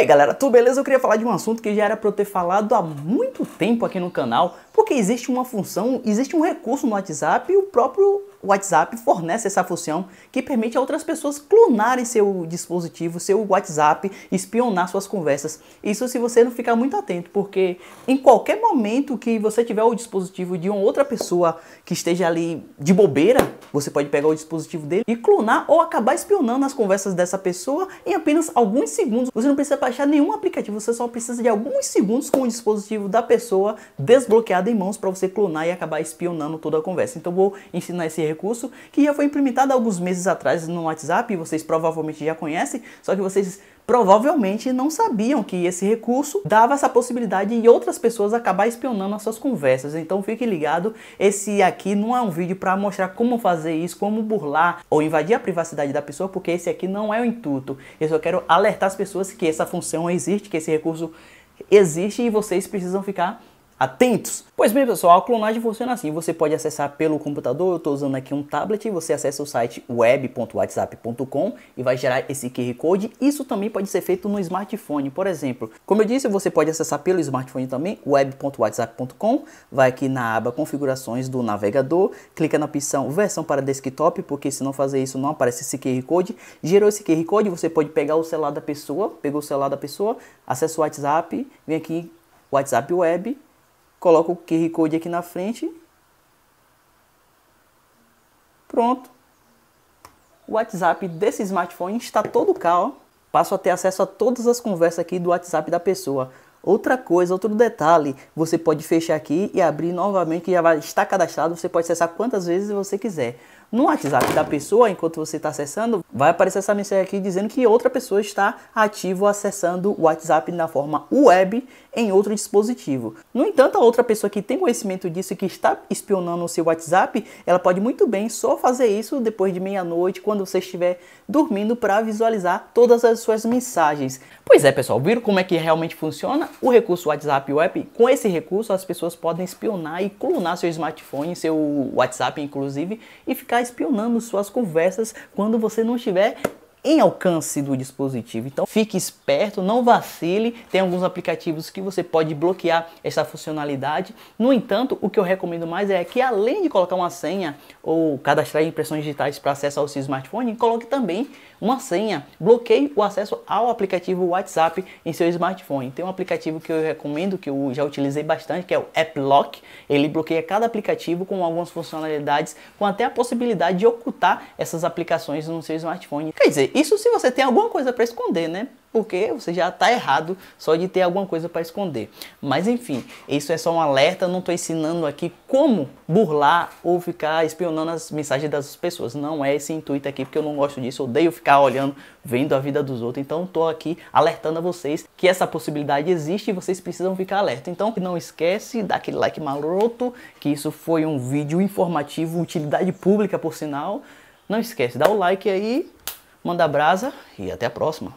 aí galera, tudo beleza? Eu queria falar de um assunto que já era para eu ter falado há muito tempo aqui no canal, porque existe uma função, existe um recurso no WhatsApp e o próprio WhatsApp fornece essa função que permite a outras pessoas clonarem seu dispositivo, seu WhatsApp, espionar suas conversas. Isso se você não ficar muito atento, porque em qualquer momento que você tiver o dispositivo de uma outra pessoa que esteja ali de bobeira, você pode pegar o dispositivo dele e clonar ou acabar espionando as conversas dessa pessoa em apenas alguns segundos. Você não precisa baixar nenhum aplicativo, você só precisa de alguns segundos com o dispositivo da pessoa desbloqueado em mãos para você clonar e acabar espionando toda a conversa. Então vou ensinar esse recurso que já foi implementado alguns meses atrás no WhatsApp, vocês provavelmente já conhecem, só que vocês provavelmente não sabiam que esse recurso dava essa possibilidade de outras pessoas acabar espionando as suas conversas. Então fique ligado, esse aqui não é um vídeo para mostrar como fazer isso, como burlar ou invadir a privacidade da pessoa, porque esse aqui não é o intuito. Eu só quero alertar as pessoas que essa função existe, que esse recurso existe e vocês precisam ficar Atentos! Pois bem, pessoal, a clonagem funciona assim: você pode acessar pelo computador. Eu estou usando aqui um tablet. Você acessa o site web.whatsapp.com e vai gerar esse QR Code. Isso também pode ser feito no smartphone, por exemplo. Como eu disse, você pode acessar pelo smartphone também, web.whatsapp.com. Vai aqui na aba Configurações do navegador, clica na opção Versão para desktop, porque se não fazer isso não aparece esse QR Code. Gerou esse QR Code, você pode pegar o celular da pessoa, pegou o celular da pessoa, acessa o WhatsApp, vem aqui WhatsApp Web coloco o QR Code aqui na frente. Pronto. O WhatsApp desse smartphone está todo cá, ó. Passo a ter acesso a todas as conversas aqui do WhatsApp da pessoa. Outra coisa, outro detalhe, você pode fechar aqui e abrir novamente que já vai estar cadastrado, você pode acessar quantas vezes você quiser no WhatsApp da pessoa, enquanto você está acessando, vai aparecer essa mensagem aqui dizendo que outra pessoa está ativo acessando o WhatsApp na forma web em outro dispositivo. No entanto, a outra pessoa que tem conhecimento disso e que está espionando o seu WhatsApp, ela pode muito bem só fazer isso depois de meia-noite, quando você estiver dormindo, para visualizar todas as suas mensagens. Pois é, pessoal, viram como é que realmente funciona o recurso WhatsApp Web? Com esse recurso, as pessoas podem espionar e clonar seu smartphone, seu WhatsApp inclusive, e ficar espionando suas conversas quando você não estiver em alcance do dispositivo. Então fique esperto, não vacile. Tem alguns aplicativos que você pode bloquear essa funcionalidade. No entanto, o que eu recomendo mais é que além de colocar uma senha ou cadastrar impressões digitais para acesso ao seu smartphone, coloque também uma senha. Bloqueie o acesso ao aplicativo WhatsApp em seu smartphone. Tem um aplicativo que eu recomendo, que eu já utilizei bastante, que é o AppLock. Ele bloqueia cada aplicativo com algumas funcionalidades, com até a possibilidade de ocultar essas aplicações no seu smartphone. Quer dizer, isso se você tem alguma coisa para esconder, né? Porque você já está errado só de ter alguma coisa para esconder. Mas enfim, isso é só um alerta. Não estou ensinando aqui como burlar ou ficar espionando as mensagens das pessoas. Não é esse intuito aqui, porque eu não gosto disso. Eu odeio ficar olhando, vendo a vida dos outros. Então estou aqui alertando a vocês que essa possibilidade existe e vocês precisam ficar alerta. Então não esquece daquele like maroto, que isso foi um vídeo informativo, utilidade pública por sinal. Não esquece, dá o like aí Manda brasa e até a próxima.